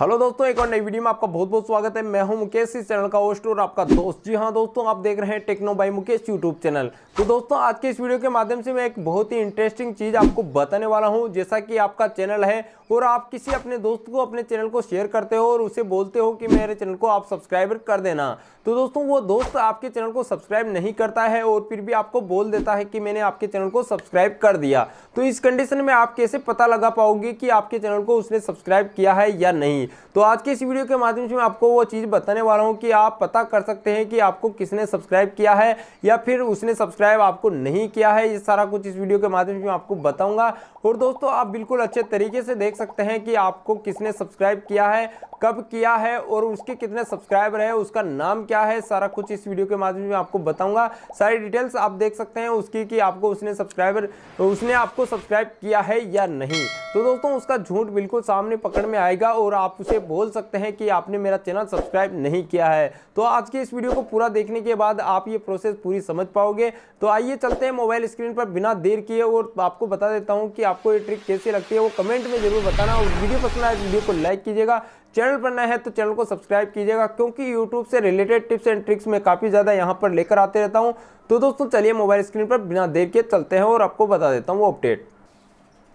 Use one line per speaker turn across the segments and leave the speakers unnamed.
hello दोस्तों एक और नई वीडियो में आपका बहुत बहुत स्वागत है मैं हूं मुकेश इस चैनल का होस्ट और आपका दोस्त जी हाँ दोस्तों आप देख रहे हैं techno by Mukesh YouTube channel तो दोस्तों आज के इस वीडियो के माध्यम से मैं एक बहुत ही इंटरेस्टिंग चीज़ आपको बताने वाला हूं जैसा कि आपका चैनल है और आप किसी अपने दोस्त को अपने चैनल को शेयर करते हो और उसे बोलते हो कि मेरे चैनल को आप सब्सक्राइब कर देना तो दोस्तों वो दोस्त आपके चैनल को सब्सक्राइब नहीं करता है और फिर भी आपको बोल देता है कि मैंने आपके चैनल को सब्सक्राइब कर दिया तो इस कंडीशन में आप कैसे पता लगा पाओगे कि आपके चैनल को उसने सब्सक्राइब किया है या नहीं नहीं तो आज के इस वीडियो के माध्यम से मैं आपको वो चीज़ बताने वाला हूँ कि आप पता कर सकते हैं कि आपको किसने सब्सक्राइब किया है या फिर उसने सब्सक्राइब आपको नहीं किया है ये सारा कुछ इस वीडियो के माध्यम से मैं आपको बताऊँगा और दोस्तों आप बिल्कुल अच्छे तरीके से देख सकते हैं कि आपको किसने सब्सक्राइब किया है कब किया है और उसके कितने सब्सक्राइबर है उसका नाम क्या है सारा कुछ इस वीडियो के माध्यम से आपको बताऊँगा सारी डिटेल्स आप देख सकते हैं उसकी कि आपको उसने सब्सक्राइबर उसने आपको सब्सक्राइब किया है या नहीं तो दोस्तों उसका झूठ बिल्कुल सामने पकड़ में आएगा और आप आप उसे बोल सकते हैं कि आपने मेरा चैनल सब्सक्राइब नहीं किया है तो आज के इस वीडियो को पूरा देखने के बाद आप ये प्रोसेस पूरी समझ पाओगे तो आइए चलते हैं मोबाइल स्क्रीन पर बिना देर किए और आपको बता देता हूँ कि आपको ये ट्रिक कैसे लगती है वो कमेंट में जरूर बताना और वीडियो पसंद आए तो वीडियो को लाइक कीजिएगा चैनल पर नया है तो चैनल को सब्सक्राइब कीजिएगा क्योंकि यूट्यूब से रिलेटेड टिप्स एंड ट्रिक्स मैं काफ़ी ज़्यादा यहाँ पर लेकर आते रहता हूँ तो दोस्तों चलिए मोबाइल स्क्रीन पर बिना देर के चलते हैं और आपको बता देता हूँ वो अपडेट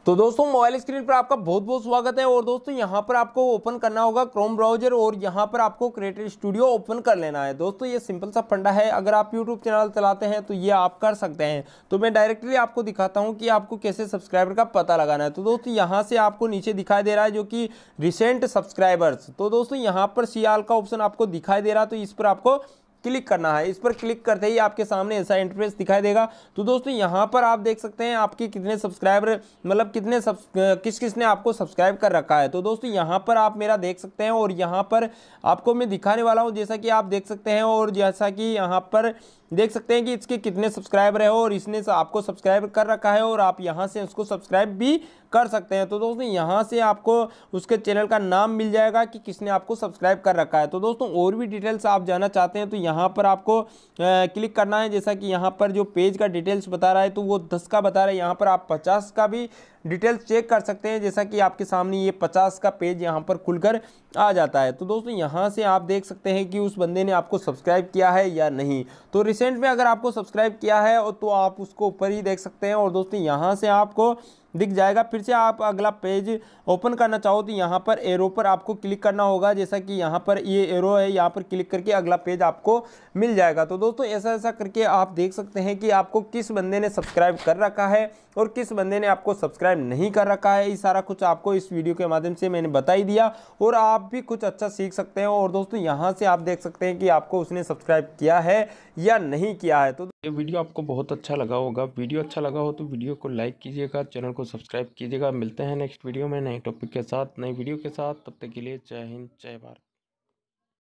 तो दोस्तों मोबाइल स्क्रीन पर आपका बहुत बहुत स्वागत है और दोस्तों यहाँ पर आपको ओपन करना होगा क्रोम ब्राउजर और यहाँ पर आपको क्रिएटर स्टूडियो ओपन कर लेना है दोस्तों ये सिंपल सा फंडा है अगर आप यूट्यूब चैनल चलाते हैं तो ये आप कर सकते हैं तो मैं डायरेक्टली आपको दिखाता हूँ कि आपको कैसे सब्सक्राइबर का पता लगाना है तो दोस्तों यहाँ से आपको नीचे दिखाई दे रहा है जो कि रिसेंट सब्सक्राइबर्स तो दोस्तों यहाँ पर सियाल का ऑप्शन आपको दिखाई दे रहा है तो इस पर आपको क्लिक करना है इस पर क्लिक करते ही आपके सामने ऐसा इंटरफेस दिखाई देगा तो दोस्तों यहाँ पर आप देख सकते हैं आपके कितने सब्सक्राइबर मतलब कितने किस किस ने आपको सब्सक्राइब कर रखा है तो दोस्तों यहाँ पर आप मेरा देख सकते हैं और यहाँ पर आपको मैं दिखाने वाला हूँ जैसा कि आप देख सकते हैं और जैसा कि यहाँ पर देख सकते हैं कि इसके कितने सब्सक्राइबर है और इसने आपको सब्सक्राइब कर रखा है और आप यहाँ से उसको सब्सक्राइब भी कर सकते हैं तो दोस्तों यहाँ से आपको उसके चैनल का नाम मिल जाएगा कि किसने आपको सब्सक्राइब कर रखा है तो दोस्तों और भी डिटेल्स आप जानना चाहते हैं तो यहाँ पर आपको क्लिक करना है जैसा कि यहाँ पर जो पेज का डिटेल्स बता रहा है तो वो दस का बता रहा है यहाँ पर आप पचास का भी डिटेल्स चेक कर सकते हैं जैसा कि आपके सामने ये पचास का पेज यहाँ पर खुलकर आ जाता है तो दोस्तों यहाँ से आप देख सकते हैं कि उस बंदे ने आपको सब्सक्राइब किया है या नहीं तो रिसेंट में अगर आपको सब्सक्राइब किया है तो आप उसको ऊपर ही देख सकते हैं और दोस्तों यहाँ से आपको दिख जाएगा फिर से आप अगला पेज ओपन करना चाहो तो यहाँ पर एरो पर आपको क्लिक करना होगा जैसा कि यहाँ पर ये एरो है यहाँ पर क्लिक करके अगला पेज आपको मिल जाएगा तो दोस्तों ऐसा ऐसा करके आप देख सकते हैं कि आपको किस बंदे ने सब्सक्राइब कर रखा है और किस बंदे ने आपको सब्सक्राइब नहीं कर रखा है ये सारा कुछ आपको इस वीडियो के माध्यम से मैंने बता ही दिया और आप भी कुछ अच्छा सीख सकते हैं और दोस्तों यहाँ से आप देख सकते हैं कि आपको उसने सब्सक्राइब किया है या नहीं किया है तो ये वीडियो आपको बहुत अच्छा लगा होगा वीडियो अच्छा लगा हो तो वीडियो को लाइक कीजिएगा चैनल को सब्सक्राइब कीजिएगा मिलते हैं नेक्स्ट वीडियो में नए टॉपिक के साथ नई वीडियो के साथ तब तक के लिए जय हिंद जय भारत